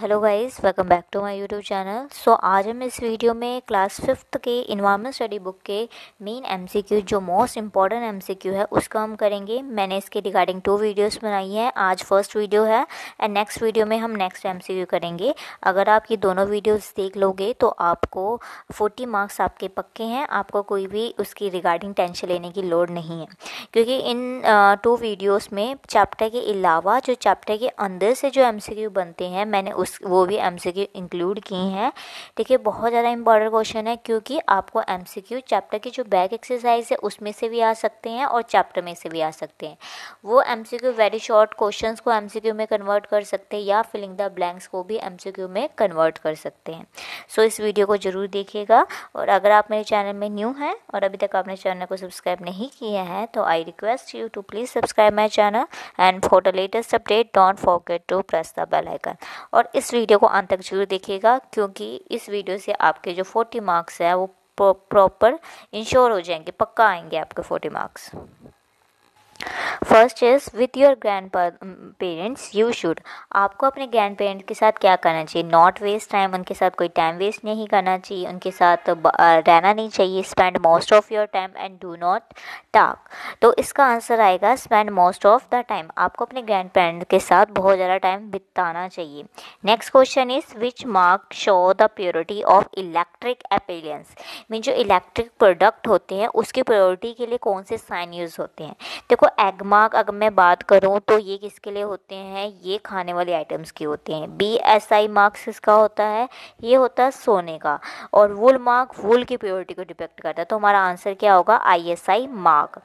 hello guys welcome back to my YouTube channel so आज हम इस वीडियो में क्लास फिफ्थ के इन्वायरमेंट स्टडी बुक के मेन एमसीक्यू जो मोस्ट इंपॉर्टेंट एमसीक्यू है उसका हम करेंगे मैंने इसके रिगार्डिंग टू वीडियोस बनाई हैं आज फर्स्ट वीडियो है एंड नेक्स्ट वीडियो में हम नेक्स्ट एम करेंगे अगर आप ये दोनों वीडियोज़ देख लोगे तो आपको फोर्टी मार्क्स आपके पक्के हैं आपको कोई भी उसकी रिगार्डिंग टेंशन लेने की लोड नहीं है क्योंकि इन टू वीडियोज़ में चैप्टर के अलावा जो चैप्टर के अंदर से जो एम बनते हैं मैंने उस उस वो भी एम सी क्यू इंक्लूड किए हैं ठीक है बहुत ज़्यादा इंपॉर्टेंट क्वेश्चन है क्योंकि आपको एम सी क्यू चैप्टर की जो बैक एक्सरसाइज है उसमें से भी आ सकते हैं और चैप्टर में से भी आ सकते हैं वो M C Q very short question को एम सी क्यू में कन्वर्ट कर सकते हैं या फिलिंग द ब्लैंक्स को भी एम सी क्यू में कन्वर्ट कर सकते हैं सो so, इस वीडियो को ज़रूर देखिएगा और अगर आप मेरे चैनल में न्यू हैं और अभी तक आपने चैनल को सब्सक्राइब नहीं किया है तो I request you to please subscribe my channel and for the latest update don't forget to press the bell icon और इस वीडियो को अंत तक जरूर देखिएगा क्योंकि इस वीडियो से आपके जो फोर्टी मार्क्स है वो प्रॉपर इंश्योर हो जाएंगे पक्का आएंगे आपके forty marks first is with your grand parents you should आपको अपने ग्रैंड पेरेंट के साथ क्या करना चाहिए नॉट वेस्ट टाइम उनके साथ कोई टाइम वेस्ट नहीं करना चाहिए उनके साथ रहना नहीं चाहिए spend most of your time and do not talk तो इसका आंसर आएगा spend most of the time आपको अपने ग्रैंड पेरेंट के साथ बहुत ज़्यादा टाइम बिताना चाहिए next question is which mark show the purity of electric appliances mean जो इलेक्ट्रिक प्रोडक्ट होते हैं उसकी प्योरिटी के लिए कौन से साइन यूज़ होते हैं देखो एगमार्क अगर मैं बात करूँ तो ये किसके लिए होते हैं ये खाने वाले आइटम्स के होते हैं बी एस आई मार्क्स इसका होता है ये होता है सोने का और वुल मार्क वुल की प्योरिटी को डिपेक्ट करता है तो हमारा आंसर क्या होगा आई एस आई मार्क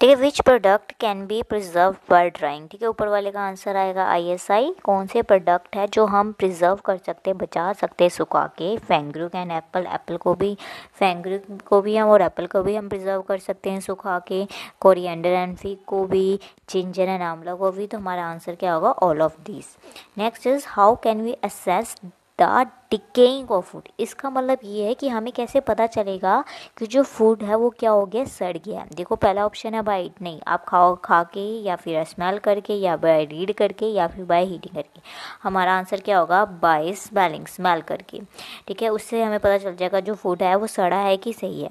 ठीक है which product can be preserve by drying ठीक है ऊपर वाले का आंसर आएगा आईएसआई कौन से प्रोडक्ट है जो हम प्रिजर्व कर सकते हैं बचा सकते हैं सुखा के फेंग्रू कैन एप्पल एप्पल को भी फैंग्रुक को भी हम और एप्पल को भी हम प्रिजर्व कर सकते हैं सुखा के कोरिएंडर एंड फिग को भी जिंजर एंड आंवला को भी तो हमारा आंसर क्या होगा all of this next is how can we assess the decaying of food इसका मतलब ये है कि हमें कैसे पता चलेगा कि जो फूड है वो क्या हो गया सड़ गया है देखो पहला ऑप्शन है बाइट नहीं आप खाओ खा के या फिर स्मेल करके या बाय रीड करके या फिर बाय हीटिंग करके हमारा आंसर क्या होगा बाय स्मेलिंग स्मेल करके ठीक है उससे हमें पता चल जाएगा जो फूड है वो सड़ा है कि सही है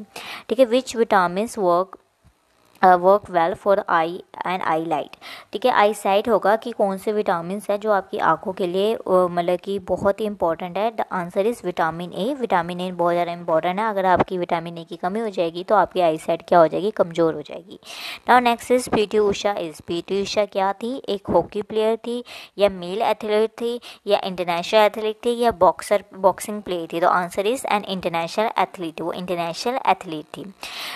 ठीक है which vitamin work work well for eye and eye light ठीक है आई साइट होगा कि कौन से विटामिन हैं जो आपकी आंखों के लिए uh, मतलब कि बहुत ही इंपॉर्टेंट है the answer is vitamin A vitamin A बहुत ज़्यादा इंपॉर्टेंट है अगर आपकी विटामिन ए की कमी हो जाएगी तो आपकी आई साइट क्या हो जाएगी कमज़ोर हो जाएगी now next is P T Usha is P T Usha क्या थी एक हॉकी प्लेयर थी या मेल एथलीट थी या इंटरनेशनल एथलीट थी या बॉक्सर बॉक्सिंग प्लेयर थी तो answer is an international athlete वो इंटरनेशनल एथलीट थी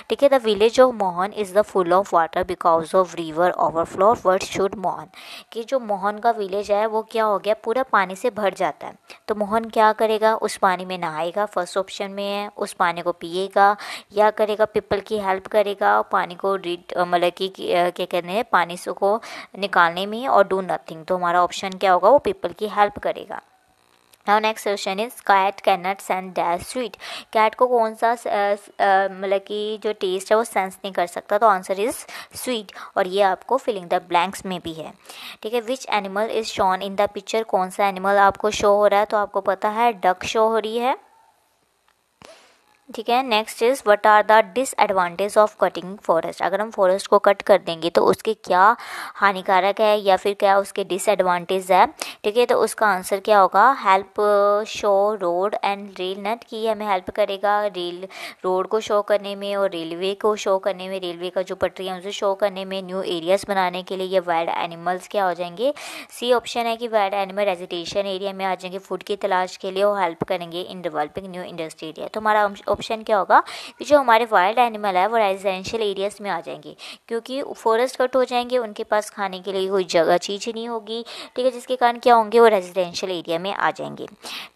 ठीक है the village of Mohan is the full of water because of river overflow word should Mohan कि जो मोहन का विलेज है वो क्या हो गया पूरा पानी से भर जाता है तो मोहन क्या करेगा उस पानी में नहाएगा फर्स्ट ऑप्शन में है उस पानी को पिएगा या करेगा पीपल की हेल्प करेगा और पानी को रीड मतलब कि क्या कहते हैं पानी को निकालने में और डू नथिंग तो हमारा ऑप्शन क्या होगा वो पीपल की हेल्प करेगा now next question is cat can not sense dash sweet cat को कौन सा मतलब कि जो टेस्ट है वो सेंस नहीं कर सकता तो आंसर इज स्वीट और ये आपको फिलिंग द ब्लैंक्स में भी है ठीक है which animal is shown in the picture कौन सा एनिमल आपको शो हो रहा है तो आपको पता है डक शो हो रही है ठीक है next is what are the disadvantage of cutting forest अगर हम फॉरेस्ट को कट कर देंगे तो उसके क्या हानिकारक है या फिर क्या उसके डिसएडवांटेज है ठीक है तो उसका आंसर क्या होगा help show road and rail net की हमें हेल्प करेगा रेल रोड को शो करने में और रेलवे को शो करने में रेलवे का जो पटरी है उसे शो करने में न्यू एरियाज़ बनाने के लिए ये वाइल्ड एनिमल्स क्या हो जाएंगे सी ऑप्शन है कि वाइल्ड एनिमल रेजिटेशन एरिया में आ जाएंगे फूड की तलाश के लिए और हेल्प करेंगे in developing new industry area तो हमारा ऑप्शन क्या होगा कि जो हमारे वाइल्ड एनिमल है वो रेजिडेंशियल एरियाज़ में आ जाएंगे क्योंकि फॉरेस्ट कट हो जाएंगे उनके पास खाने के लिए कोई जगह चीज़ नहीं होगी ठीक है जिसके कारण क्या होंगे वो रेजिडेंशियल एरिया में आ जाएंगे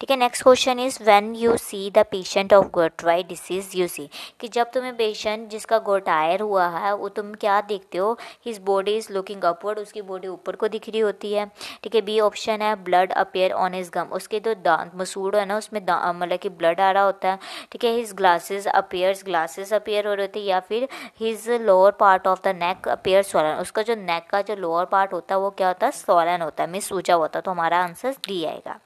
ठीक है next question is when you see the patient of goitre disease you see कि जब तुम्हें पेशेंट जिसका गोटायर हुआ है वो तुम क्या देखते हो his body is looking upward उसकी बॉडी ऊपर को दिख रही होती है ठीक है बी ऑप्शन है blood appear on his gum उसके जो तो दांत मसूड़ है ना उसमें मतलब कि ब्लड आ रहा होता है ठीक है his glasses appears glasses appear हो रहे थे या फिर his lower part of the neck appear swollen उसका जो नेक का जो लोअर पार्ट होता है वो क्या होता है सोलन होता है मिस ऊंचा होता है तो हमारा आंसर डी आएगा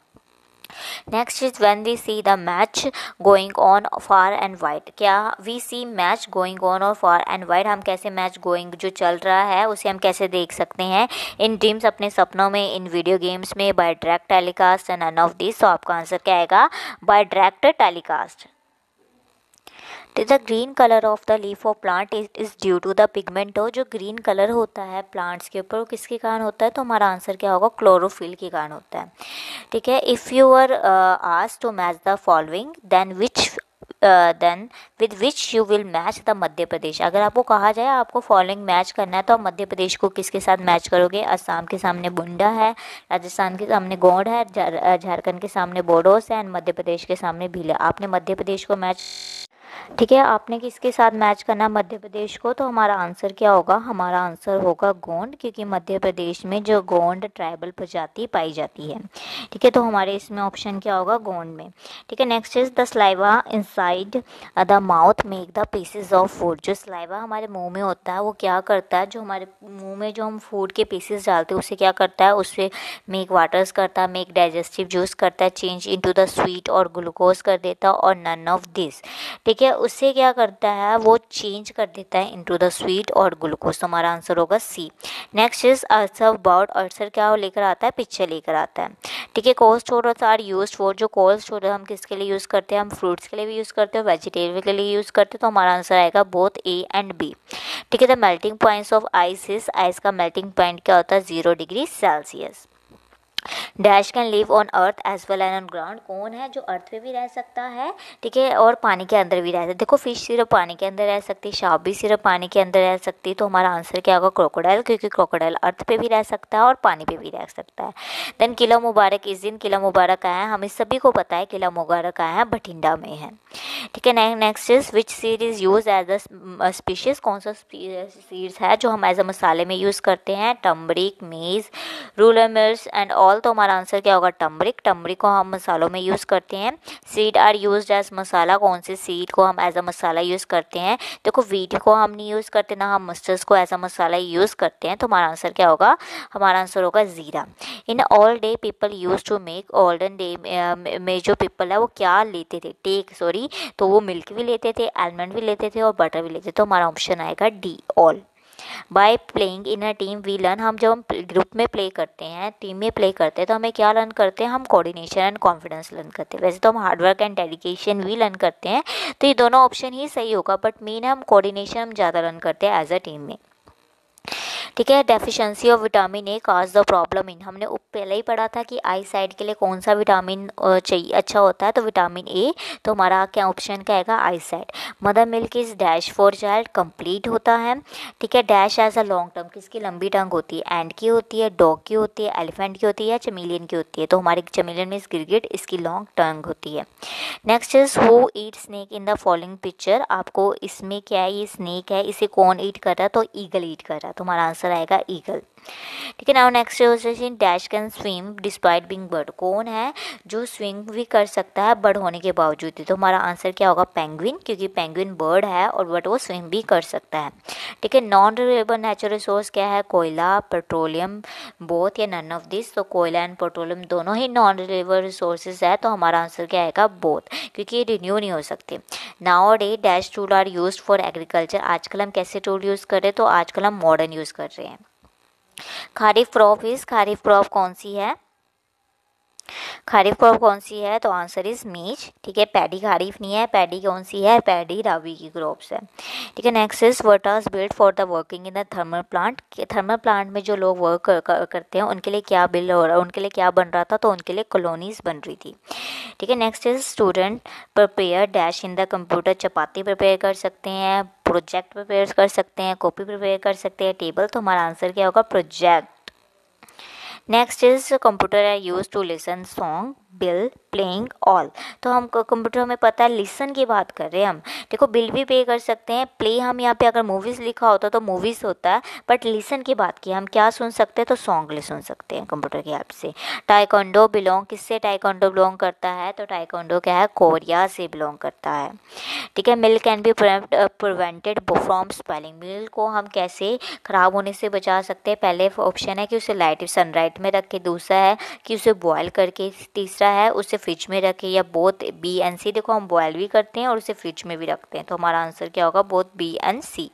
next is when we see the match going on far and wide क्या we see match going on और फार एंड वाइड हम कैसे मैच गोइंग जो चल रहा है उसे हम कैसे देख सकते हैं इन ड्रीम्स अपने सपनों में इन वीडियो गेम्स में by direct telecast and none of this तो आपका आंसर क्या आएगा by direct telecast green colour of the leaf of plant is is due to the pigment और जो ग्रीन कलर होता है प्लांट्स के ऊपर वो किसके कारण होता है तो हमारा आंसर क्या होगा क्लोरोफिल के कारण होता है ठीक है इफ़ यू आर आज to match the following then which then with which you will match the Madhya Pradesh अगर आपको कहा जाए आपको फॉलोइंग मैच करना है तो आप मध्य प्रदेश को किसके साथ मैच करोगे असम के सामने बुंडा है राजस्थान के सामने गौड़ है झारखंड uh, के सामने बोडोस है एंड मध्य प्रदेश के सामने भीला आपने मध्य प्रदेश को मैच ठीक है आपने किसके साथ मैच करना मध्य प्रदेश को तो हमारा आंसर क्या होगा हमारा आंसर होगा गोंड क्योंकि मध्य प्रदेश में जो गोंड ट्राइबल प्रजाति पाई जाती है ठीक है तो हमारे इसमें ऑप्शन क्या होगा गोंड में ठीक है next is the saliva inside the mouth make the pieces of food जो स्लाइवा हमारे मुंह में होता है वो क्या करता है जो हमारे मुंह में जो हम फूड के पीसेज डालते हैं उसे क्या करता है उससे मेक वाटर्स करता है मेक डाइजेस्टिव जूस करता है चेंज टू द स्वीट और ग्लूकोज कर देता और नन ऑफ दिस ठीक ठीक है उससे क्या करता है वो चेंज कर देता है इनटू द स्वीट और ग्लूकोज तो हमारा आंसर होगा C next is ulcer about ulcer क्या लेकर आता है पिक्चर लेकर आता है ठीक है cold storage are use for जो कोल्ड स्टोरेज हम किसके लिए यूज़ करते हैं हम फ्रूट्स के लिए भी यूज़ करते हैं वेजिटेबल के लिए यूज़ करते हैं तो हमारा आंसर आएगा बोथ ए एंड बी ठीक है the melting points of ice is ice का मेल्टिंग पॉइंट क्या होता है zero degree Celsius dash can live on earth as well and on ground कौन है जो अर्थ पे भी रह सकता है ठीक है और पानी के अंदर भी रह सकता है देखो फिश सिर्फ पानी के अंदर रह सकती है शाप भी सिर्फ पानी के अंदर रह सकती है तो हमारा आंसर क्या होगा क्रोकोडाइल क्योंकि क्रोकोडाइल अर्थ पे भी रह सकता है और पानी पे भी रह सकता है देन किला मुबारक इस दिन किला मुबारक आया है हमें सभी को पता है किला मुबारक आया है भटिंडा में है ठीक है next is which seed is use as a species कौन सा सीड्स है जो हम एज अ मसाले में यूज़ करते हैं टमरिक मेज रूलर मिर्च एंड ऑल ऑल तो हमारा आंसर क्या होगा टमरिक टमरिक को हम मसालों में यूज़ करते हैं seed are use as masala कौन से सीड को हम एज अ मसाला यूज़ करते हैं देखो वीट को हम नहीं यूज़ करते ना हम मस्टर्स को एज अ मसाला यूज़ करते हैं तो हमारा आंसर क्या होगा हमारा आंसर होगा ज़ीरा in all day people use to make olden day में जो पीपल है वो क्या लेते थे टेक सॉरी तो वो मिल्क भी लेते थे आलमंड भी लेते थे और बटर भी लेते थे तो हमारा ऑप्शन आएगा D all by playing in a team we learn हम जब हम ग्रुप में प्ले करते हैं टीम में प्ले करते हैं तो हमें क्या लर्न करते हैं हम कोऑर्डिनेशन एंड कॉन्फिडेंस लर्न करते हैं वैसे तो हम हार्डवर्क एंड डेडिकेशन भी लर्न करते हैं तो ये दोनों ऑप्शन ही सही होगा बट मेन हम कोऑर्डिनेशन हम ज़्यादा लर्न करते हैं एज अ टीम में ठीक है deficiency of vitamin A cause the problem in हमने पहले ही पढ़ा था कि आई साइड के लिए कौन सा विटामिन चाहिए अच्छा होता है तो विटामिन ए तो हमारा क्या ऑप्शन का आएगा eyesight mother milk is dash for child complete होता है ठीक है dash as a long term किसकी लंबी टंग होती है एंड की होती है डॉग की होती है एलिफेंट की होती है या चमेलियन की होती है तो हमारे चमेलियन में गिरगिट इसकी लॉन्ग टंग होती है next is who eat snack in the following picture आपको इसमें क्या है ये स्नैक है इसे कौन ईट कर रहा है तो ईगल ईट कर रहा है तुम्हारा तो आंसर आंसर आएगा ईगल ठीक है now next question dash can swim despite being bird कौन है जो स्विम भी कर सकता है बर्ड होने के बावजूद तो हमारा आंसर क्या होगा पेंगुइन क्योंकि पेंगुइन बर्ड है और बट वो स्विम भी कर सकता है ठीक है नॉन रिलेबल नेचुरल रिसोर्स क्या है कोयला पेट्रोलियम बोथ या नन ऑफ दिस तो कोयला एंड पेट्रोलियम दोनों ही नॉन रिलेबल रिसोर्सेज है तो हमारा आंसर क्या आएगा बोथ क्योंकि ये रिन्यू नहीं हो सकते now day dash tool are use for agriculture आजकल हम कैसे टूल यूज़ करें तो आजकल हम मॉडर्न यूज़ कर रहे हैं खारिफ क्रॉप इस खारिफ क्रॉप कौन सी है खरीफ क्रॉप कौन सी है तो आंसर इज मीच ठीक है पैडी खरीफ नहीं है पैडी कौन सी है पैडी रावी की क्रॉप्स है ठीक है next is what as build for the working in the thermal plant thermal plant में जो लोग वर्क कर, कर, करते हैं उनके लिए क्या बिल्ड हो रहा है उनके लिए क्या बन रहा था तो उनके लिए कॉलोनीज बन रही थी ठीक है next is student prepare dash in the computer chapati prepare कर सकते हैं प्रोजेक्ट प्रिपेयर कर सकते हैं कॉपी प्रिपेयर कर सकते हैं टेबल तो हमारा आंसर क्या होगा project Next is a computer I use to listen song bill playing all तो हम कंप्यूटर में पता है लिसन की बात कर रहे हैं हम देखो बिल भी पे कर सकते हैं प्ले हम यहाँ पे अगर मूवीज़ लिखा होता तो मूवीज़ होता है बट लिसन की बात की हम क्या सुन सकते हैं तो सॉन्ग ले सुन सकते हैं कंप्यूटर की ऐप से टाइकोंडो बिलोंग किससे टाइकोंडो बिलोंग करता है तो टाइकोंडो क्या है कोरिया से बिलोंग करता है ठीक है mill can be prevented from spelling mill को हम कैसे ख़राब होने से बचा सकते हैं पहले ऑप्शन है कि उसे लाइट सनलाइट में रख के दूसरा है कि उसे बॉयल करके तीसरा है उसे फ्रिज में रखें या बोथ बी एंड सी देखो हम बॉयल भी करते हैं और उसे फ्रिज में भी रखते हैं तो हमारा आंसर क्या होगा both B and C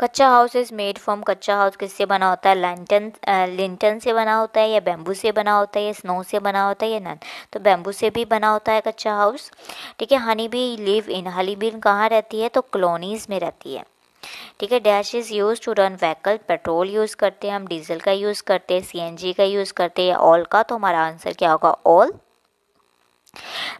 kachcha house is made from kachcha house किससे बना होता है लेंटन लिंटन से बना होता है या बैम्बू से बना होता है या स्नो से बना होता है या नन तो बेम्बू से भी बना होता है कच्चा हाउस ठीक है honey bee live in honey bean कहाँ रहती है तो कॉलोनीज़ में रहती है ठीक है dash is use to run vehicle petrol use करते हैं हम डीजल का यूज़ करते हैं सीएनजी का यूज़ करते हैं ऑल का तो हमारा आंसर क्या होगा all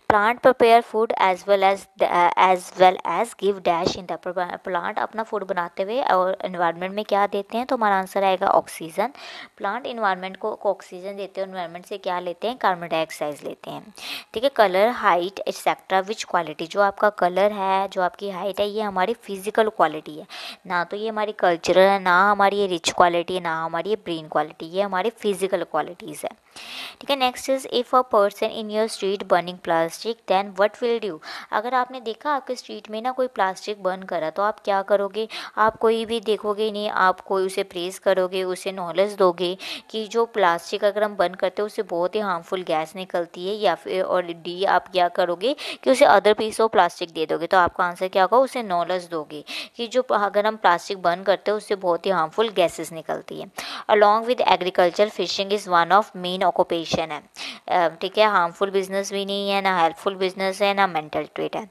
plant prepare food as well as as well as give dash in the plant अपना फूड बनाते हुए और इन्वायरमेंट में क्या देते हैं तो हमारा आंसर आएगा ऑक्सीजन प्लांट इन्वायरमेंट को ऑक्सीजन देते हैं इन्वायरमेंट से क्या लेते हैं कार्बन डाइऑक्साइड लेते हैं ठीक है colour height etcetera which quality जो आपका कलर है जो आपकी हाइट है ये हमारी फिजिकल क्वालिटी है ना तो ये हमारी कल्चरल है ना हमारी ये रिच क्वालिटी है ना हमारी ये ब्रेन क्वालिटी ये हमारी फिजिकल क्वालिटीज़ है ठीक है next is if a person in your street burn burning plastic then what will do अगर आपने देखा आपके स्ट्रीट में ना कोई प्लास्टिक बर्न करा तो आप क्या करोगे आप कोई भी देखोगे नहीं आप कोई उसे प्रेस करोगे उसे नॉलेज दोगे कि जो प्लास्टिक अगर हम बर्न तो करते हैं उससे बहुत ही हार्मफुल गैस निकलती है या फिर और डी आप क्या करोगे कि उसे अदर पीस ऑफ प्लास्टिक दे दोगे तो आपका आंसर क्या होगा उसे नॉलेज दोगे कि जो अगर हम प्लास्टिक बर्न करते हैं उससे बहुत ही हार्मफुल गैसेस निकलती है along with agriculture fishing is one of main occupation है ठीक है हार्मफुल बिजनेस भी नहीं नहीं है ना हेल्पफुल बिजनेस है ना मेंटल ट्रेट है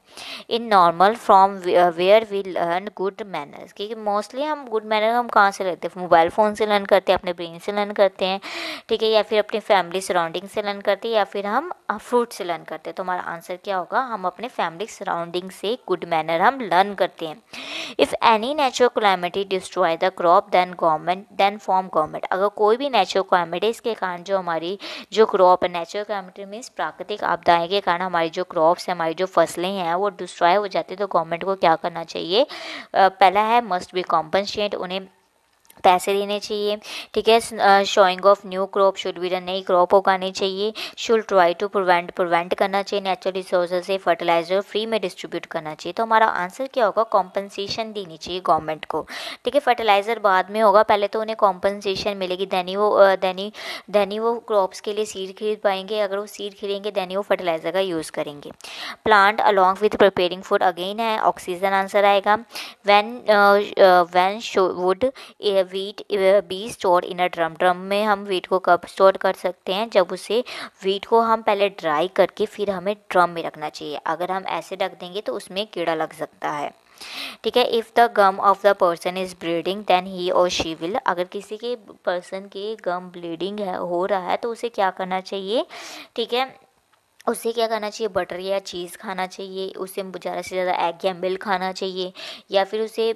in normal from where we learn good manners क्योंकि मोस्टली हम गुड मैनर हम कहाँ से लेते हैं मोबाइल फ़ोन से लर्न करते हैं अपने ब्रेन से लर्न करते हैं ठीक है या फिर अपनी फैमिली सराउंडिंग से लर्न करते हैं या फिर हम फ्रूट uh, से लर्न करते हैं तो हमारा आंसर क्या होगा हम अपने फैमिली सराउंडिंग से गुड मैनर हम लर्न करते हैं if any natural calamity destroy the crop then government then form government अगर कोई भी नेचुरल क्लाइमेट है इसके कारण जो हमारी जो क्रॉप है नेचुरल क्लाइमेटी मीन्स प्राकृतिक आपदा महंगाई के कारण हमारी जो क्रॉप्स हैं हमारी जो फसलें हैं वो डिस्ट्रॉय हो जाती है तो गवर्नमेंट को क्या करना चाहिए पहला है मस्ट बी कॉम्पनसेट उन्हें पैसे देने चाहिए ठीक है sowing of new crop should be done नई क्रॉप उगानी चाहिए should try to prevent prevent करना चाहिए नेचुरल रिसोर्सेज से फर्टिलाइजर फ्री में डिस्ट्रीब्यूट करना चाहिए तो हमारा आंसर क्या होगा कॉम्पनसेशन देनी चाहिए गवर्नमेंट को ठीक है फर्टिलाइज़र बाद में होगा पहले तो उन्हें कॉम्पनसेशन मिलेगी दैन वो दैन ही वो क्रॉप्स के लिए सीड खरीद पाएंगे अगर वो सीड खरीदेंगे दैन वो फर्टिलाइज़र का यूज़ करेंगे plant along with preparing food again है ऑक्सीजन आंसर आएगा when when show would wheat be store in a drum drum में हम वीट को कब स्टोर कर सकते हैं जब उसे वीट को हम पहले ड्राई करके फिर हमें ड्रम में रखना चाहिए अगर हम ऐसे रख देंगे तो उसमें कीड़ा लग सकता है ठीक है if the gum of the person is bleeding then he और शी विल अगर किसी के पर्सन के गम ब्लीडिंग है हो रहा है तो उसे क्या करना चाहिए ठीक है उसे क्या करना चाहिए बटर या चीज़ खाना चाहिए उसे ज़्यादा से ज़्यादा एग या मिल्क खाना चाहिए या फिर उसे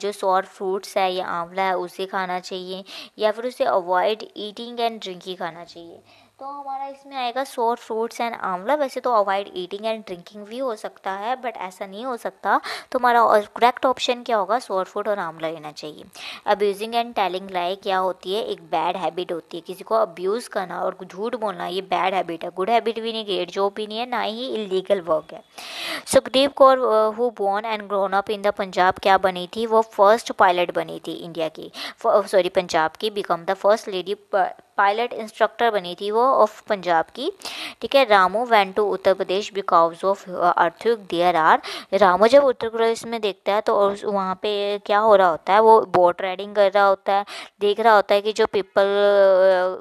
जो सौर फ्रूट्स है या आंवला है उसे खाना चाहिए या फिर उसे अवॉइड ईटिंग एंड ड्रिंक ही खाना चाहिए तो हमारा इसमें आएगा सोर फ्रूट्स एंड आंवला वैसे तो अवॉइड ईटिंग एंड ड्रिंकिंग भी हो सकता है बट ऐसा नहीं हो सकता तो हमारा करेक्ट ऑप्शन क्या होगा सोर फ्रूट और आंवला लेना चाहिए अब्यूजिंग एंड टेलिंग लाई क्या होती है एक बैड हैबिट होती है किसी को अब्यूज़ करना और झूठ बोलना ये बैड हैबिट है गुड हैबिट भी नहीं गेट जॉब भी नहीं है ना ही इलीगल वर्क है Sukhdev Kaur who born and grown up in the Punjab क्या बनी थी वो फर्स्ट पायलट बनी थी इंडिया की सॉरी पंजाब uh, की become the first lady pilot instructor बनी थी वो ऑफ पंजाब की ठीक है Ramu went to Uttar Pradesh because of earth there are Ramu जब उत्तर प्रदेश में देखता है तो वहाँ पे क्या हो रहा होता है वो बोट राइडिंग कर रहा होता है देख रहा होता है कि जो पीपल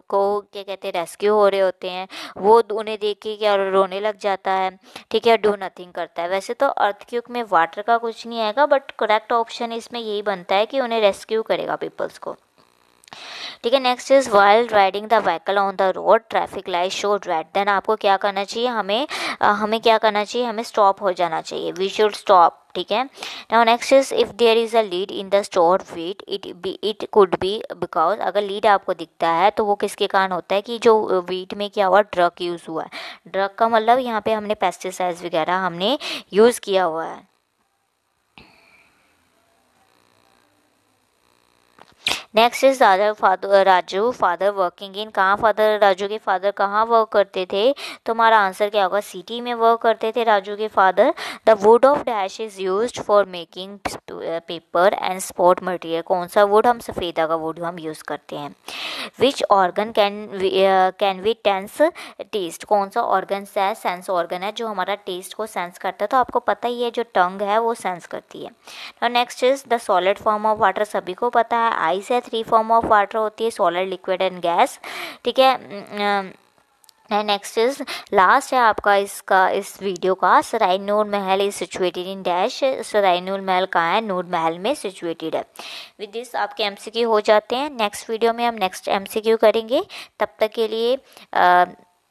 को क्या कहते हैं रेस्क्यू हो रहे होते हैं वो उन्हें देख के क्या रोने लग जाता है ठीक है डू नथिंग करता है वैसे तो अर्थक्यूक में वाटर का कुछ नहीं आएगा बट करेक्ट ऑप्शन इसमें यही बनता है कि उन्हें रेस्क्यू करेगा पीपल्स को ठीक है next is while riding the vehicle on the road traffic light show red then आपको क्या करना चाहिए हमें हमें क्या करना चाहिए हमें स्टॉप हो जाना चाहिए वी शुड स्टॉप ठीक है now next is if there is a lead in the store wheat it be it could be because अगर लीड आपको दिखता है तो वो किसके कारण होता है कि जो वीट में क्या हुआ ड्रग यूज़ हुआ है ड्रग का मतलब यहाँ पे हमने पेस्टिसाइड्स वगैरह हमने यूज़ किया हुआ है नेक्स्ट इज दादा father Raju father working in कहाँ फादर राजू के फादर कहाँ वर्क करते थे तो हमारा आंसर क्या होगा सिटी में वर्क करते थे राजू के father the wood of dash is use for making paper and sport material कौन सा वुड हम सफ़ेदा का वुड हम यूज़ करते हैं which organ can can we tense taste कौन सा ऑर्गन है सेंस ऑर्गन है जो हमारा टेस्ट को सेंस करता है तो आपको पता ही है जो टंग है वो सेंस करती है और next is the solid form of water सभी को पता है आइस है थ्री फॉर्म ऑफ वाटर होती है सॉलिड लिक्विड एंड गैस ठीक है नेक्स्ट इज लास्ट है आपका इसका इस वीडियो का Sarai Noor Mahal is situated in dash Sarai Noor Mahal कहाँ है नूर महल में सिचुएटेड है विद दिस आपके एमसीक्यू हो जाते हैं नेक्स्ट वीडियो में हम नेक्स्ट एमसीक्यू करेंगे तब तक के लिए आ,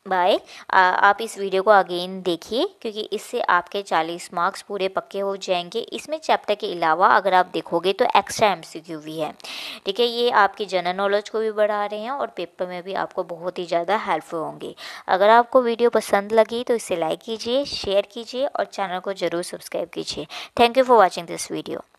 बाय आप इस वीडियो को अगेन देखिए क्योंकि इससे आपके 40 मार्क्स पूरे पक्के हो जाएंगे इसमें चैप्टर के अलावा अगर आप देखोगे तो एक्स्ट्रा एमसीक्यू भी है ठीक है ये आपकी जनरल नॉलेज को भी बढ़ा रहे हैं और पेपर में भी आपको बहुत ही ज़्यादा हेल्पफुल होंगे अगर आपको वीडियो पसंद लगी तो इसे लाइक कीजिए शेयर कीजिए और चैनल को ज़रूर सब्सक्राइब कीजिए thank you for watching this video